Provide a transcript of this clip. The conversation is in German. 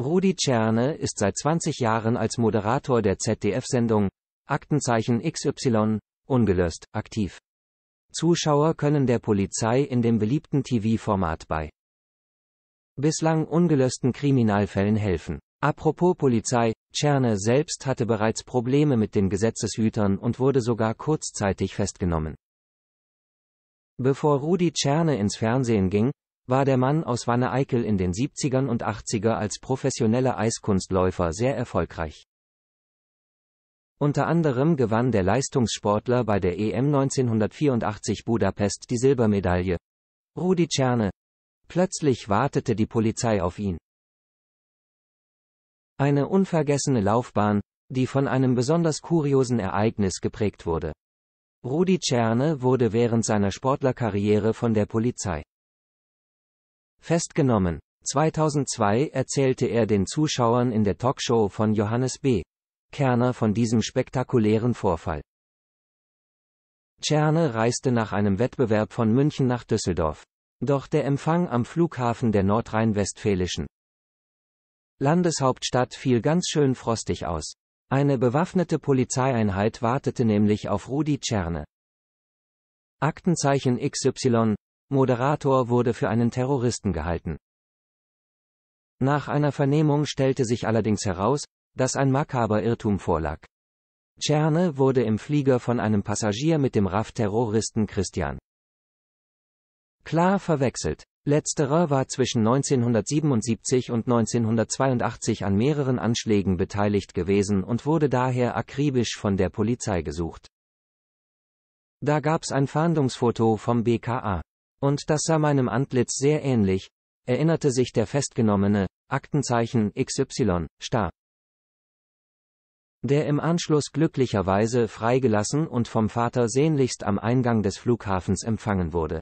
Rudi Czerne ist seit 20 Jahren als Moderator der ZDF-Sendung Aktenzeichen XY ungelöst aktiv. Zuschauer können der Polizei in dem beliebten TV-Format bei bislang ungelösten Kriminalfällen helfen. Apropos Polizei, Czerne selbst hatte bereits Probleme mit den Gesetzeshütern und wurde sogar kurzzeitig festgenommen. Bevor Rudi Czerne ins Fernsehen ging, war der Mann aus Wanne-Eickel in den 70ern und 80er als professioneller Eiskunstläufer sehr erfolgreich. Unter anderem gewann der Leistungssportler bei der EM 1984 Budapest die Silbermedaille. Rudi Czerne. Plötzlich wartete die Polizei auf ihn. Eine unvergessene Laufbahn, die von einem besonders kuriosen Ereignis geprägt wurde. Rudi Czerne wurde während seiner Sportlerkarriere von der Polizei Festgenommen. 2002 erzählte er den Zuschauern in der Talkshow von Johannes B. Kerner von diesem spektakulären Vorfall. Czerne reiste nach einem Wettbewerb von München nach Düsseldorf. Doch der Empfang am Flughafen der nordrhein-westfälischen Landeshauptstadt fiel ganz schön frostig aus. Eine bewaffnete Polizeieinheit wartete nämlich auf Rudi Czerne. Aktenzeichen XY Moderator wurde für einen Terroristen gehalten. Nach einer Vernehmung stellte sich allerdings heraus, dass ein makaber Irrtum vorlag. Tscherne wurde im Flieger von einem Passagier mit dem RAF-Terroristen Christian Klar verwechselt. Letzterer war zwischen 1977 und 1982 an mehreren Anschlägen beteiligt gewesen und wurde daher akribisch von der Polizei gesucht. Da gab's ein Fahndungsfoto vom BKA. Und das sah meinem Antlitz sehr ähnlich, erinnerte sich der Festgenommene, Aktenzeichen XY, starb. Der im Anschluss glücklicherweise freigelassen und vom Vater sehnlichst am Eingang des Flughafens empfangen wurde.